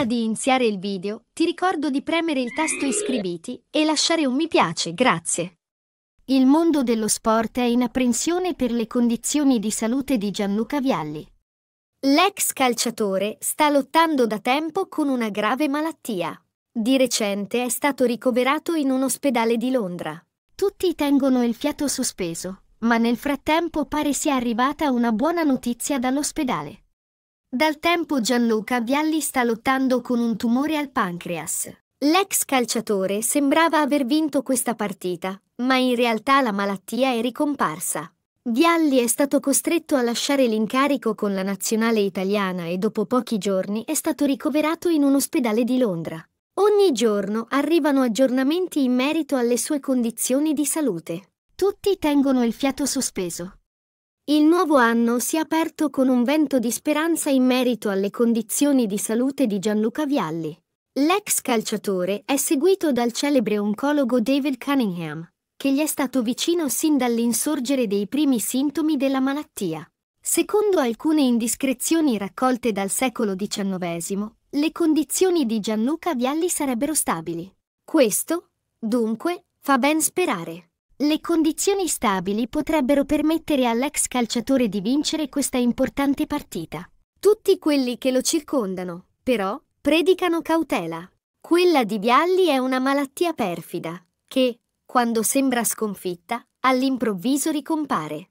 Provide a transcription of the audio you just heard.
Prima di iniziare il video, ti ricordo di premere il tasto iscriviti e lasciare un mi piace, grazie. Il mondo dello sport è in apprensione per le condizioni di salute di Gianluca Vialli. L'ex calciatore sta lottando da tempo con una grave malattia. Di recente è stato ricoverato in un ospedale di Londra. Tutti tengono il fiato sospeso, ma nel frattempo pare sia arrivata una buona notizia dall'ospedale. Dal tempo Gianluca Vialli sta lottando con un tumore al pancreas. L'ex calciatore sembrava aver vinto questa partita, ma in realtà la malattia è ricomparsa. Vialli è stato costretto a lasciare l'incarico con la nazionale italiana e dopo pochi giorni è stato ricoverato in un ospedale di Londra. Ogni giorno arrivano aggiornamenti in merito alle sue condizioni di salute. Tutti tengono il fiato sospeso. Il nuovo anno si è aperto con un vento di speranza in merito alle condizioni di salute di Gianluca Vialli. L'ex calciatore è seguito dal celebre oncologo David Cunningham, che gli è stato vicino sin dall'insorgere dei primi sintomi della malattia. Secondo alcune indiscrezioni raccolte dal secolo XIX, le condizioni di Gianluca Vialli sarebbero stabili. Questo, dunque, fa ben sperare. Le condizioni stabili potrebbero permettere all'ex calciatore di vincere questa importante partita. Tutti quelli che lo circondano, però, predicano cautela. Quella di Bialli è una malattia perfida, che, quando sembra sconfitta, all'improvviso ricompare.